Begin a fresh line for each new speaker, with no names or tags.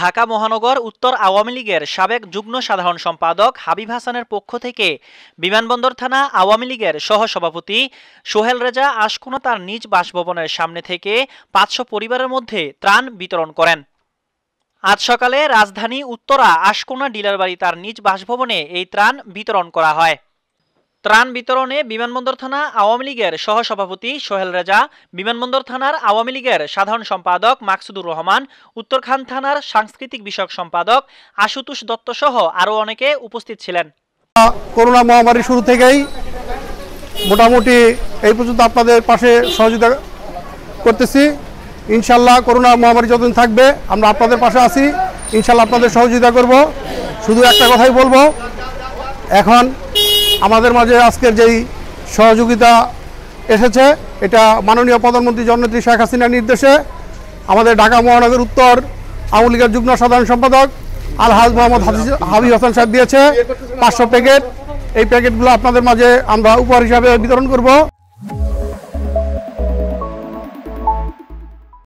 ঢাকা মহানগর উত্তর আওয়ামী লীগের সাবেক যুগ্ম সাধারণ সম্পাদক হাবিব হাসানের পক্ষ থেকে বিমানবন্দর থানা আওয়ামী লীগের সহসভাপতি সোহেল রেজা আশকুনা তার নিজ বাসভবনের সামনে থেকে পাঁচশো পরিবারের মধ্যে ত্রাণ বিতরণ করেন আজ সকালে রাজধানী উত্তরা আশকোনা ডিলার বাড়ি তার নিজ বাসভবনে এই ত্রাণ বিতরণ করা হয় ত্রাণ বিতরণে বিমানবন্দর থানা আওয়ামী লীগের সহসভাপতি সোহেল রেজা বিমানবন্দর থানার আওয়ামী লীগের সাধারণ সম্পাদক মাকসুদুর রহমান উত্তরখান থানার সাংস্কৃতিক বিষয়ক সম্পাদক আশুতোষ দত্ত সহ আরও অনেকে উপস্থিত ছিলেন
করোনা মহামারী শুরু থেকেই মোটামুটি এই পর্যন্ত আপনাদের পাশে সহযোগিতা করতেছি ইনশাল্লাহ করোনা মহামারী যতদিন থাকবে আমরা আপনাদের পাশে আছি ইনশাল্লাহ আপনাদের সহযোগিতা করব শুধু একটা কথাই বলবো এখন আমাদের মাঝে আজকের যেই সহযোগিতা এসেছে এটা মাননীয় প্রধানমন্ত্রী জননেত্রী শেখ হাসিনার নির্দেশে আমাদের ঢাকা মহানগর উত্তর আওয়ামী লীগের যুগ্ম সাধারণ সম্পাদক আলহাজ মোহাম্মদ হাবিব হাসান সাহেব দিয়েছে পাঁচশো প্যাকেট এই প্যাকেটগুলো আপনাদের মাঝে আমরা উপহার হিসাবে বিতরণ করব